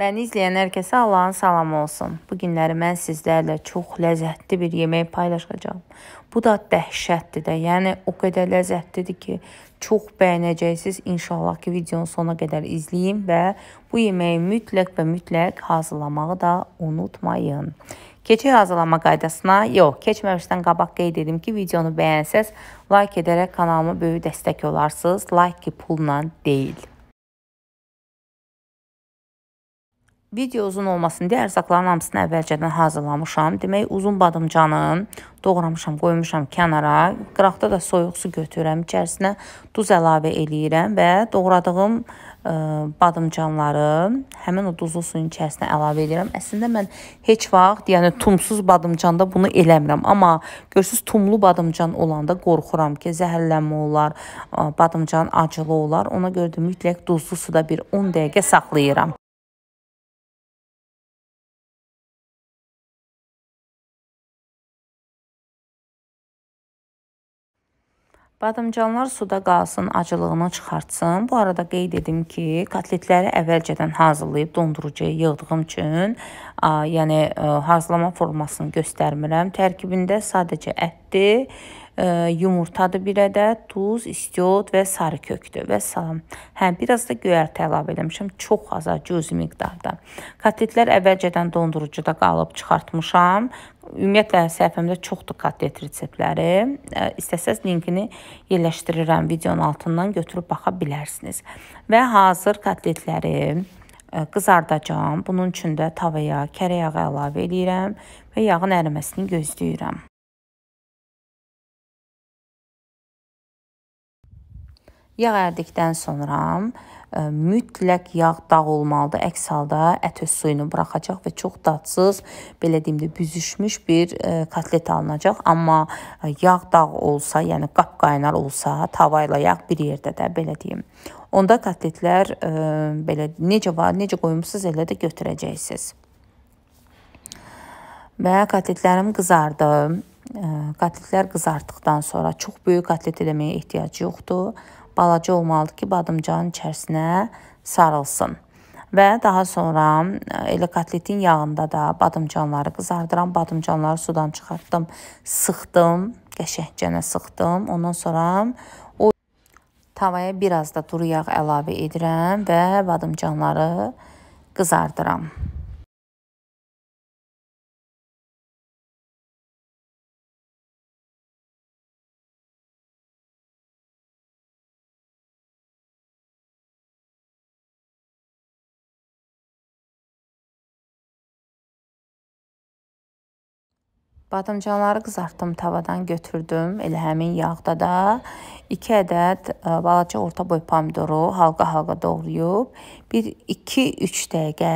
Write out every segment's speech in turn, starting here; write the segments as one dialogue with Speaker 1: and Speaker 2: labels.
Speaker 1: Məni izləyən hər kəsə Allahın salamı olsun. Bu günləri mən sizlərlə çox ləzzətli bir yemək paylaşacağam. Bu da dəhşətdir də. Yəni o qədər ləzzətlidir ki, çox bəyənəcəksiniz. İnşallah ki, videonun sona qədər izləyin və bu yeməyi mütləq və mütləq hazırlamağı da unutmayın. Keçək hazırlama qaydasına. Yox, keçməmişdən qabaq qeyd edim ki, videonu bəyənsəz, like edərək kanalıma böyük dəstək olarsınız. Like ki, pulla deyil. Video uzun olmasın deyə ərzaqların hamısını əvvəlcədən hazırlamışam. Demək, uzun badımcanı doğramışam, qoymuşam kənara. Qıraqda da soyuq su götürürəm, içərisinə duz əlavə eləyirəm və doğradığım ə, e, badımcanları həmin o duzlu suyun içərisinə əlavə edirəm. Əslində mən heç vaxt, yəni tumsuz badımcanda bunu eləmirəm, amma görürsüz tumlu badımcan olanda qorxuram ki, zəhərlənmə olar, e, badımcan acılı olar. Ona görə də mütləq duzlu suda bir 10 dəqiqə saxlayıram.
Speaker 2: Badımcanlar suda
Speaker 1: qalsın, acılığını çıxartsın. Bu arada qeyd edim ki, kotletləri əvvəlcədən hazırlayıb dondurucuya yığdığım üçün, ə, yəni ə, e, hazırlama formasını göstərmirəm. Tərkibində sadəcə ətdir, yumurtadır bir ədəd, duz, istiot və sarı kökdür və salam. Hə, biraz da göyərti əlavə eləmişəm, çox az, cüzi miqdarda. Kotletlər əvvəlcədən dondurucuda qalıb çıxartmışam. Ümumiyyətlə səhifəmdə çoxdur kotlet reseptləri. İstəsəz linkini yerləşdirirəm videonun altından götürüb baxa bilərsiniz. Və hazır kotletləri qızardacam. Bunun üçün də tavaya kərə yağı əlavə edirəm və yağın əriməsini
Speaker 2: gözləyirəm.
Speaker 1: Yağ ərdikdən sonra e, mütləq yağ dağılmalıdır. Əks halda ət öz suyunu buraxacaq və çox dadsız, belə deyim də, büzüşmüş bir e, kotlet alınacaq. Amma e, yağ dağ olsa, yəni qap qaynar olsa, tava ilə yağ bir yerdə də, belə deyim. Onda kotletlər belə necə var, necə qoymusunuz, elə də götürəcəksiniz. Və kotletlərim qızardı. Kotletlər qızartdıqdan sonra çox böyük kotlet eləməyə ehtiyac yoxdur balaca olmalıdır ki, badımcanın içərisinə sarılsın. Və daha sonra e, elə kotletin yağında da badımcanları qızardıram. Badımcanları sudan çıxartdım, sıxdım, qəşəngcənə sıxdım. Ondan sonra o tavaya biraz da duru yağ əlavə edirəm və badımcanları
Speaker 2: qızardıram.
Speaker 1: Badımcanları qızartdım tavadan götürdüm. Elə həmin yağda da 2 ədəd e, balaca orta boy pomidoru halqa-halqa doğrayıb 1-2-3 dəqiqə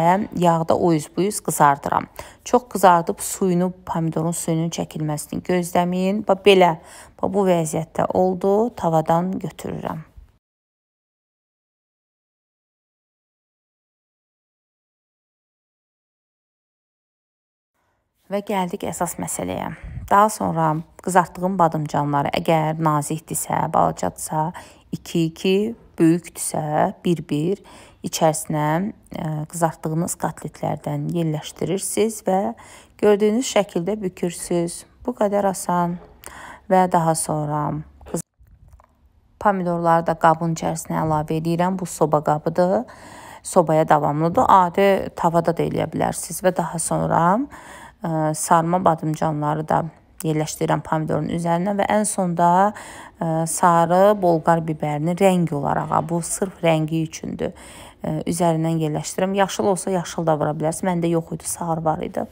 Speaker 1: yağda o üz bu üz qızardıram. Çox qızardıb suyunu, pomidorun suyunun çəkilməsini gözləməyin. Bax belə, bax bu vəziyyətdə oldu. Tavadan
Speaker 2: götürürəm.
Speaker 1: Və gəldik əsas məsələyə. Daha sonra qızartdığım badımcanları əgər nazikdirsə, balacadsa, 2-2, böyükdürsə, 1-1 içərisinə e, qızartdığınız kotletlərdən yerləşdirirsiniz və gördüyünüz şəkildə bükürsüz. Bu qədər asan. Və daha sonra pomidorları da qabın içərisinə əlavə edirəm. Bu soba qabıdır. Sobaya davamlıdır. Adi tavada da eləyə bilərsiniz və daha sonra sarma badımcanları da yerləşdirirəm pomidorun üzərinə və ən sonda sarı bolqar bibərini rəng olaraq, hə, bu sırf rəngi üçündür, üzərindən yerləşdirirəm. Yaşıl olsa yaşıl da vura bilərsiniz. Məndə yox idi, sarı var idi.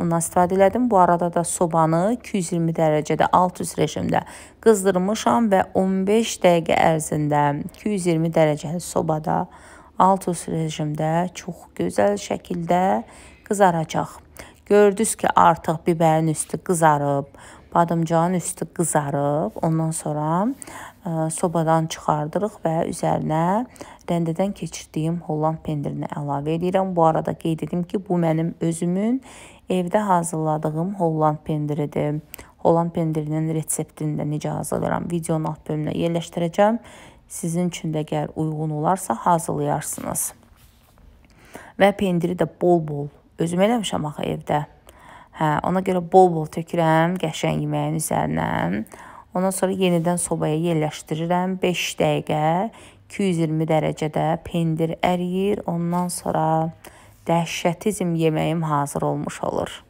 Speaker 1: Ondan istifadə elədim. Bu arada da sobanı 220 dərəcədə alt üst rejimdə qızdırmışam və 15 dəqiqə ərzində 220 dərəcəli sobada alt üst rejimdə çox gözəl şəkildə qızaracaq. Gördünüz ki, artıq bibərin üstü qızarıb, badımcağın üstü qızarıb. Ondan sonra ə, e, sobadan çıxardırıq və üzərinə rəndədən keçirdiyim Holland pendirini əlavə edirəm. Bu arada qeyd edim ki, bu mənim özümün evdə hazırladığım Holland pendiridir. Holland pendirinin reseptini də necə hazırlayıram videonun alt bölümünə yerləşdirəcəm. Sizin üçün də əgər uyğun olarsa hazırlayarsınız. Və pendiri də bol-bol özüm eləmişəm axı evdə. Hə, ona görə bol-bol tökürəm qəşəng yeməyin üzərinə. Ondan sonra yenidən sobaya yerləşdirirəm 5 dəqiqə 220 dərəcədə pendir əriyir. Ondan sonra dəhşətizm yeməyim hazır olmuş olur.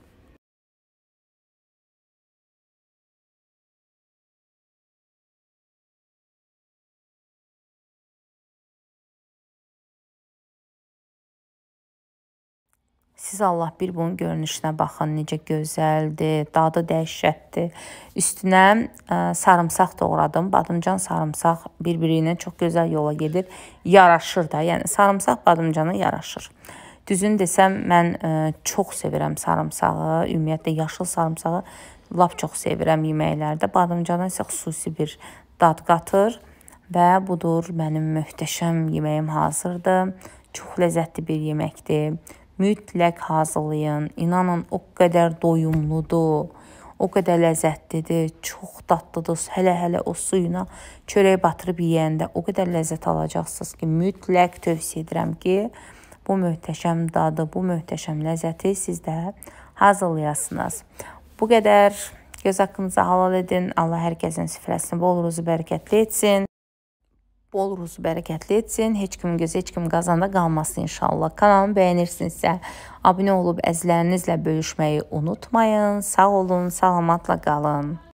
Speaker 1: Siz Allah bir bunun görünüşünə baxın, necə gözəldir, dadı dəhşətdir. Üstünə ə, e, sarımsaq doğradım. Badımcan sarımsaq bir-biri ilə çox gözəl yola gedir. Yaraşır da. Yəni sarımsaq badımcana yaraşır. Düzün desəm mən ə, e, çox sevirəm sarımsağı, ümumiyyətlə yaşıl sarımsağı lap çox sevirəm yeməklərdə. Badımcana isə xüsusi bir dad qatır və budur mənim möhtəşəm yeməyim hazırdır. Çox ləzzətli bir yeməkdir mütləq hazırlayın. İnanın o qədər doyumludur. O qədər ləzzətlidir, çox dadlıdır. Hələ-hələ o suyuna çörək batırıb yeyəndə o qədər ləzzət alacaqsınız ki, mütləq tövsiyə edirəm ki, bu möhtəşəm dadı, bu möhtəşəm ləzzəti siz də hazırlayasınız. Bu qədər göz haqqınızı halal edin. Allah hər kəsin süfrəsini bol ruzu bərəkətli etsin bol ruzu bərəkətli etsin. Heç kimin gözü heç kim qazanda qalmasın inşallah. Kanalımı bəyənirsinizsə abunə olub əzlərinizlə bölüşməyi unutmayın. Sağ olun,
Speaker 2: salamatla qalın.